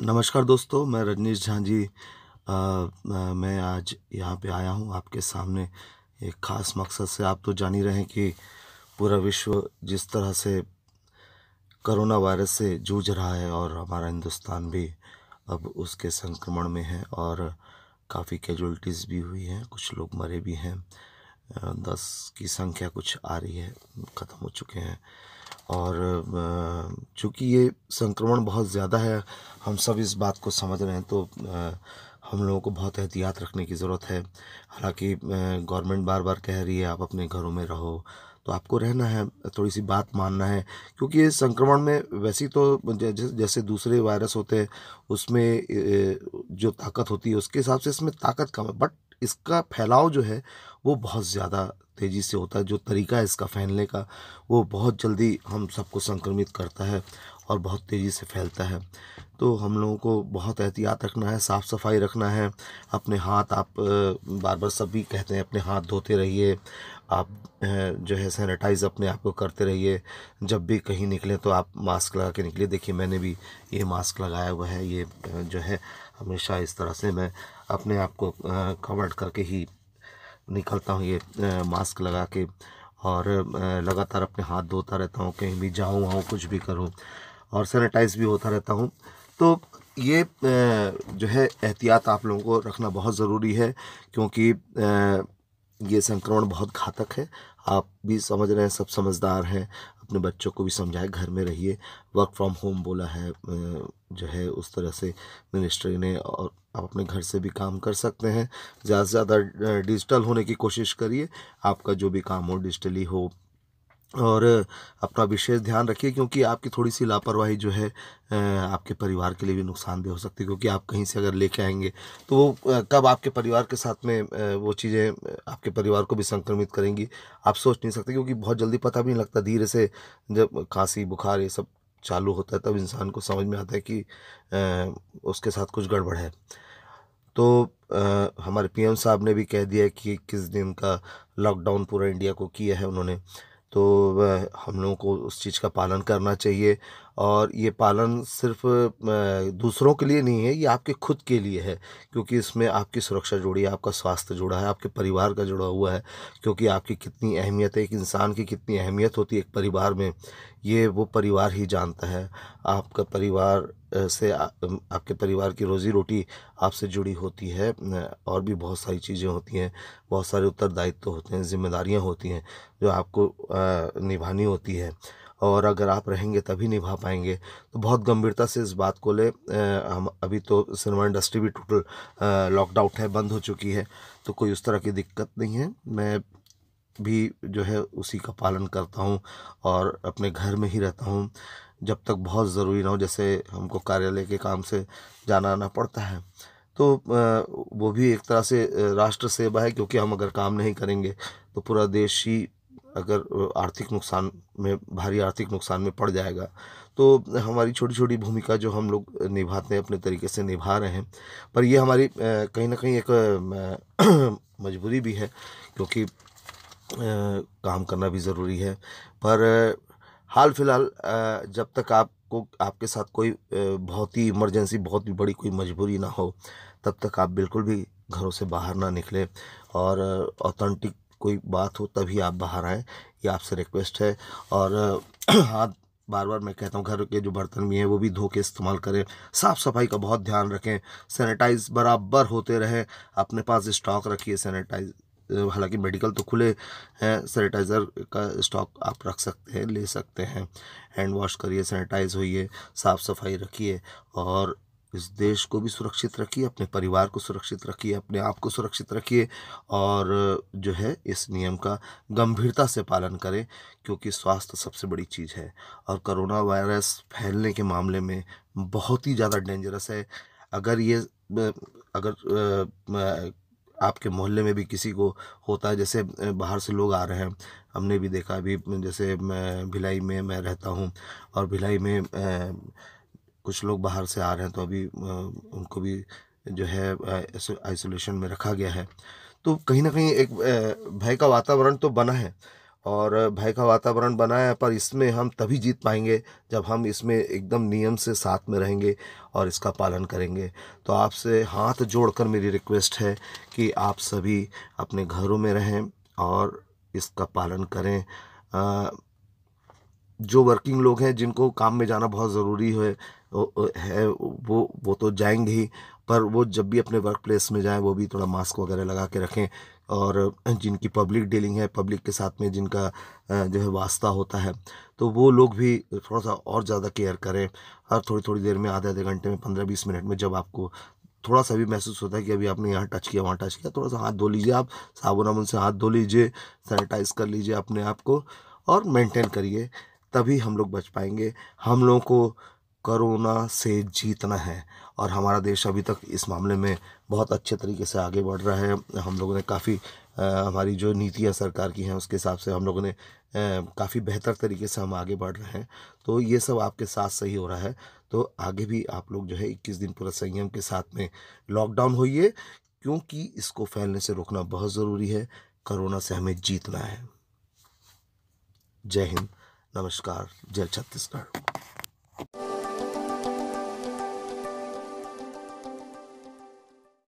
नमस्कार दोस्तों मैं रजनीश झा जी मैं आज यहाँ पे आया हूँ आपके सामने एक ख़ास मकसद से आप तो जान ही रहे हैं कि पूरा विश्व जिस तरह से करोना वायरस से जूझ रहा है और हमारा हिंदुस्तान भी अब उसके संक्रमण में है और काफ़ी कैजुअलिटीज़ भी हुई हैं कुछ लोग मरे भी हैं दस की संख्या कुछ आ रही है ख़त्म हो चुके हैं और चूँकि ये संक्रमण बहुत ज़्यादा है हम सब इस बात को समझ रहे हैं तो हम लोगों को बहुत एहतियात रखने की ज़रूरत है हालांकि गवर्नमेंट बार बार कह रही है आप अपने घरों में रहो तो आपको रहना है थोड़ी सी बात मानना है क्योंकि ये संक्रमण में वैसी तो जैसे दूसरे वायरस होते हैं उसमें जो ताकत होती है उसके हिसाब से इसमें ताकत कम है बट इसका फैलाव जो है वो बहुत ज़्यादा तेज़ी से होता है जो तरीका है इसका फैलने का वो बहुत जल्दी हम सबको संक्रमित करता है और बहुत तेज़ी से फैलता है तो हम लोगों को बहुत एहतियात रखना है साफ़ सफाई रखना है अपने हाथ आप बार बार सभी कहते हैं अपने हाथ धोते रहिए आप जो है सैनिटाइज़ अपने आप को करते रहिए जब भी कहीं निकलें तो आप मास्क लगा के निकले देखिए मैंने भी ये मास्क लगाया हुआ है ये जो है हमेशा इस तरह से मैं अपने आप को कवर्ड करके ही निकलता हूँ ये मास्क लगा के और लगातार अपने हाथ धोता रहता हूँ कहीं भी जाऊँ आऊँ कुछ भी करूँ और सैनिटाइज भी होता रहता हूँ तो ये जो है एहतियात आप लोगों को रखना बहुत ज़रूरी है क्योंकि ये संक्रमण बहुत घातक है आप भी समझ रहे हैं सब समझदार हैं अपने बच्चों को भी समझाए घर में रहिए वर्क फ्रॉम होम बोला है जो है उस तरह से मिनिस्ट्री ने और आप अपने घर से भी काम कर सकते हैं ज़्यादा से ज़्यादा डिजिटल होने की कोशिश करिए आपका जो भी काम हो डिजिटली हो और अपना विशेष ध्यान रखिए क्योंकि आपकी थोड़ी सी लापरवाही जो है आपके परिवार के लिए भी नुकसानदेह हो सकती है क्योंकि आप कहीं से अगर लेके आएंगे तो वो कब आपके परिवार के साथ में वो चीज़ें आपके परिवार को भी संक्रमित करेंगी आप सोच नहीं सकते क्योंकि बहुत जल्दी पता भी नहीं लगता धीरे से जब खांसी बुखार ये सब चालू होता है तब इंसान को समझ में आता है कि उसके साथ कुछ गड़बड़ है तो हमारे पी साहब ने भी कह दिया कि किस दिन का लॉकडाउन पूरा इंडिया को किया है उन्होंने तो वह हम लोगों को उस चीज़ का पालन करना चाहिए और ये पालन सिर्फ दूसरों के लिए नहीं है ये आपके खुद के लिए है क्योंकि इसमें आपकी सुरक्षा जुड़ी है आपका स्वास्थ्य जुड़ा है आपके परिवार का जुड़ा हुआ है क्योंकि आपकी कितनी अहमियत है एक इंसान की कितनी अहमियत होती है एक परिवार में ये वो परिवार ही जानता है आपका परिवार से आ, आपके परिवार की रोज़ी रोटी आपसे जुड़ी होती है और भी बहुत सारी चीज़ें होती हैं बहुत सारे उत्तरदायित्व होते हैं जिम्मेदारियां होती हैं जो आपको आ, निभानी होती है और अगर आप रहेंगे तभी निभा पाएंगे तो बहुत गंभीरता से इस बात को ले आ, हम अभी तो सिनेमा इंडस्ट्री भी टोटल लॉकडाउन है बंद हो चुकी है तो कोई उस तरह की दिक्कत नहीं है मैं भी जो है उसी का पालन करता हूँ और अपने घर में ही रहता हूँ जब तक बहुत ज़रूरी ना हो जैसे हमको कार्यालय के काम से जाना आना पड़ता है तो वो भी एक तरह से राष्ट्र सेवा है क्योंकि हम अगर काम नहीं करेंगे तो पूरा देश ही अगर आर्थिक नुकसान में भारी आर्थिक नुकसान में पड़ जाएगा तो हमारी छोटी छोटी भूमिका जो हम लोग निभाते हैं अपने तरीके से निभा रहे हैं पर ये हमारी कहीं ना कहीं एक मजबूरी भी है क्योंकि काम करना भी ज़रूरी है पर हाल फिलहाल जब तक आपको आपके साथ कोई बहुत ही इमरजेंसी बहुत ही बड़ी कोई मजबूरी ना हो तब तक आप बिल्कुल भी घरों से बाहर ना निकले और ऑथेंटिक कोई बात हो तभी आप बाहर आएँ ये आपसे रिक्वेस्ट है और हाथ बार बार मैं कहता हूँ घर के जो बर्तन भी हैं वो भी धो के इस्तेमाल करें साफ़ सफाई का बहुत ध्यान रखें सैनिटाइज बराबर होते रहें अपने पास स्टॉक रखिए सैनिटाइज हालांकि मेडिकल तो खुले हैं सैनिटाइज़र का स्टॉक आप रख सकते हैं ले सकते हैं हैंड वॉश करिए सैनिटाइज़ होइए साफ़ सफाई रखिए और इस देश को भी सुरक्षित रखिए अपने परिवार को सुरक्षित रखिए अपने आप को सुरक्षित रखिए और जो है इस नियम का गंभीरता से पालन करें क्योंकि स्वास्थ्य सबसे बड़ी चीज़ है और कोरोना वायरस फैलने के मामले में बहुत ही ज़्यादा डेंजरस है अगर ये अगर आपके मोहल्ले में भी किसी को होता है जैसे बाहर से लोग आ रहे हैं हमने भी देखा अभी जैसे मैं भिलाई में मैं रहता हूँ और भिलाई में कुछ लोग बाहर से आ रहे हैं तो अभी उनको भी जो है आइसोलेशन में रखा गया है तो कहीं ना कहीं एक भय का वातावरण तो बना है और भय का वातावरण बनाया है पर इसमें हम तभी जीत पाएंगे जब हम इसमें एकदम नियम से साथ में रहेंगे और इसका पालन करेंगे तो आपसे हाथ जोड़कर मेरी रिक्वेस्ट है कि आप सभी अपने घरों में रहें और इसका पालन करें आ, जो वर्किंग लोग हैं जिनको काम में जाना बहुत ज़रूरी है है वो वो तो जाएंगे ही पर वो जब भी अपने वर्क प्लेस में जाएँ वो भी थोड़ा मास्क वगैरह लगा के रखें और जिनकी पब्लिक डीलिंग है पब्लिक के साथ में जिनका जो है वास्ता होता है तो वो लोग भी थोड़ा सा और ज़्यादा केयर करें हर थोड़ी थोड़ी देर में आधे आधे घंटे में पंद्रह बीस मिनट में जब आपको थोड़ा सा भी महसूस होता है कि अभी आपने यहाँ टच किया वहाँ टच किया थोड़ा सा हाथ धो लीजिए आप साबुन अमन से हाथ धो लीजिए सैनिटाइज़ कर लीजिए अपने आप को और मेंटेन करिए तभी हम लोग बच पाएंगे हम लोगों को कोरोना से जीतना है और हमारा देश अभी तक इस मामले में बहुत अच्छे तरीके से आगे बढ़ रहा है हम लोगों ने काफ़ी हमारी जो नीतियाँ सरकार की हैं उसके हिसाब से हम लोगों ने काफ़ी बेहतर तरीके से हम आगे बढ़ रहे हैं तो ये सब आपके साथ सही हो रहा है तो आगे भी आप लोग जो है इक्कीस दिन पूरा संयम के साथ में लॉकडाउन होइए क्योंकि इसको फैलने से रोकना बहुत ज़रूरी है कोरोना से हमें जीतना है जय हिंद नमस्कार जय छत्तीसगढ़